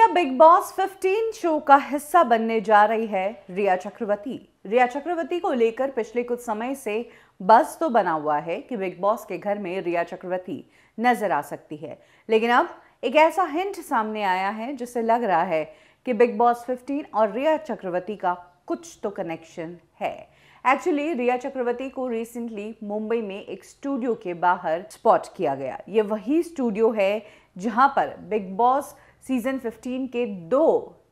क्या big boss 15 show का हिस्सा बनने जा रही है रिया चक्रवर्ती रिया चक्रवर्ती को लेकर पिछले कुछ समय से बस तो बना हुआ है कि बिग बॉस के घर में रिया चक्रवर्ती नजर आ सकती है लेकिन अब एक ऐसा हिंट सामने आया है जिससे लग रहा है कि बिग बॉस 15 और रिया चक्रवर्ती का कुछ तो कनेक्शन है एक्चुअली रिया चक्रवर्ती को रिसेंटली मुंबई में एक स्टूडियो के बाहर स्पॉट किया गया ये वही स्टूडियो है जहां पर बिग बॉस सीजन 15 के दो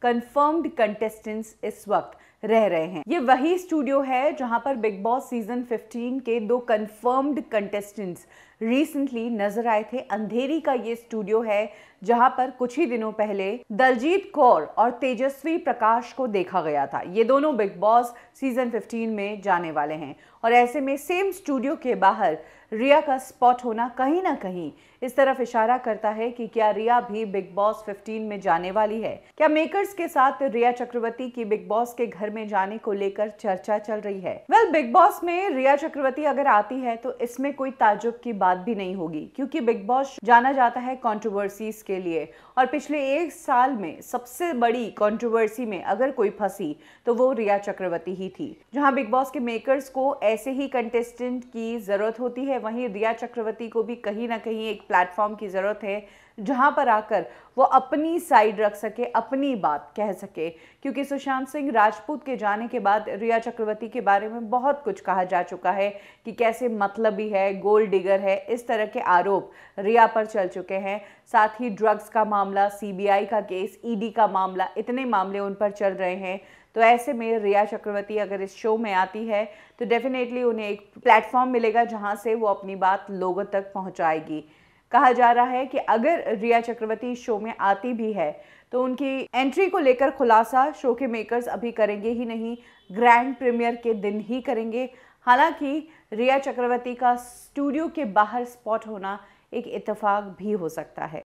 कंफर्म्ड कंटेस्टेंट्स इस वक्त रह रहे हैं ये वही स्टूडियो है जहां पर बिग बॉस सीजन 15 के दो कंफर्म्ड कंटेस्टेंट्स रिसेंटली नजर आए थे अंधेरी का ये स्टूडियो है जहां पर कुछ ही दिनों पहले दलजीत कौर और तेजस्वी प्रकाश को देखा गया था ये दोनों बिग बॉस सीजन 15 में जाने वाले हैं और ऐसे में सेम स्टूडियो के बाहर रिया का स्पॉट होना कहीं ना कहीं इस तरफ इशारा करता है कि क्या रिया भी बिग बॉस 15 में जाने वाली है क्या मेकर्स के साथ रिया चक्रवर्ती की बिग बॉस के घर में जाने को लेकर चर्चा चल रही है वेल बिग बॉस में रिया चक्रवर्ती अगर आती है तो इसमें कोई ताजुब की बात बात भी नहीं होगी क्योंकि बिग बॉस जाना जाता है कंट्रोवर्सीज के लिए और पिछले एक साल में सबसे बड़ी कंट्रोवर्सी में अगर कोई फंसी तो वो रिया चक्रवर्ती ही थी जहां बिग बॉस के मेकर्स को ऐसे ही कंटेस्टेंट की ज़रूरत होती है वहीं रिया चक्रवर्ती को भी कहीं ना कहीं एक प्लेटफॉर्म की ज़रूरत है जहाँ पर आकर वो अपनी साइड रख सके अपनी बात कह सके क्योंकि सुशांत सिंह राजपूत के जाने के बाद रिया चक्रवर्ती के बारे में बहुत कुछ कहा जा चुका है कि कैसे मतलबी है गोल डिगर है इस तरह के आरोप रिया पर चल चुके हैं साथ ही ड्रग्स का मामला सीबीआई का केस ईडी e का मामला इतने मामले उन पर चल रहे हैं तो ऐसे में रिया चक्रवर्ती अगर इस शो में आती है तो डेफिनेटली उन्हें एक प्लेटफॉर्म मिलेगा जहाँ से वो अपनी बात लोगों तक पहुँचाएगी कहा जा रहा है कि अगर रिया चक्रवर्ती शो में आती भी है तो उनकी एंट्री को लेकर खुलासा शो के मेकर्स अभी करेंगे ही नहीं ग्रैंड प्रीमियर के दिन ही करेंगे हालांकि रिया चक्रवर्ती का स्टूडियो के बाहर स्पॉट होना एक इतफाक भी हो सकता है